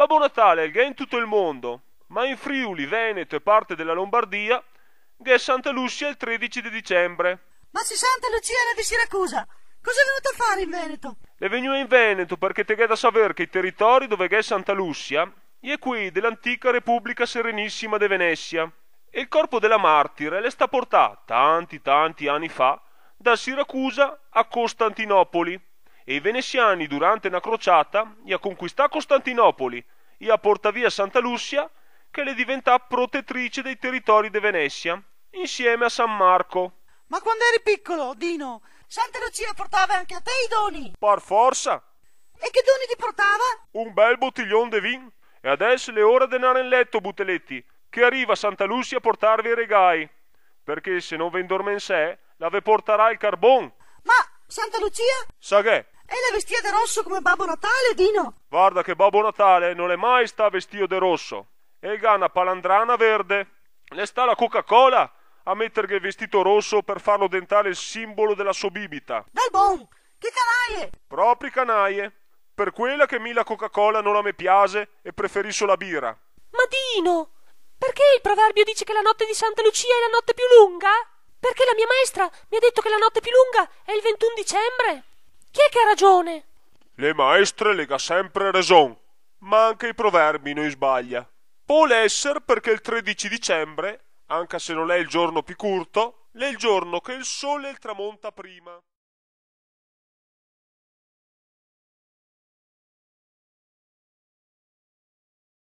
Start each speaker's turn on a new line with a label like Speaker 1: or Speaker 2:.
Speaker 1: Babbo Natale è in tutto il mondo, ma in Friuli, Veneto e parte della Lombardia è Santa Lucia il 13 di dicembre.
Speaker 2: Ma se Santa Lucia era di Siracusa, cosa è venuta a fare
Speaker 1: in Veneto? È venuta in Veneto perché te è da sapere che i territori dove è Santa Lucia è qui dell'antica Repubblica Serenissima di Venezia. E il corpo della martire le sta portata tanti tanti anni fa da Siracusa a Costantinopoli e i veneziani durante una crociata gli a conquistà Costantinopoli e a porta via Santa Lucia che le diventà protettrice dei territori di Venezia insieme a San Marco.
Speaker 2: Ma quando eri piccolo, Dino, Santa Lucia portava anche a te i
Speaker 1: doni? Par forza! E che doni ti portava? Un bel bottiglione di vin. E adesso è ora di denaro in letto, Buteletti, che arriva Santa Lucia a portarvi i regai. Perché se non in sé, la ve porterà il carbon.
Speaker 2: Ma Santa Lucia? Sa che? E la vestita di rosso come Babbo Natale, Dino!
Speaker 1: Guarda che Babbo Natale non è mai sta vestito di rosso. E gana palandrana verde. Ne sta la Coca-Cola a mettergli il vestito rosso per farlo dentare il simbolo della sua bibita. Dal bon! Che canaie! Propri canaie. Per quella che mi la Coca-Cola non a me piace e preferisco la birra. Ma
Speaker 3: Dino! Perché il proverbio dice che la notte di Santa Lucia è la notte più lunga? Perché la mia maestra mi ha detto che la notte più lunga è il 21 dicembre? Chi è che ha ragione?
Speaker 1: Le maestre lega sempre ragion, ma anche i proverbi noi sbaglia. Vuole essere perché il 13 dicembre, anche se non è il giorno più curto, è il giorno che il sole il tramonta prima.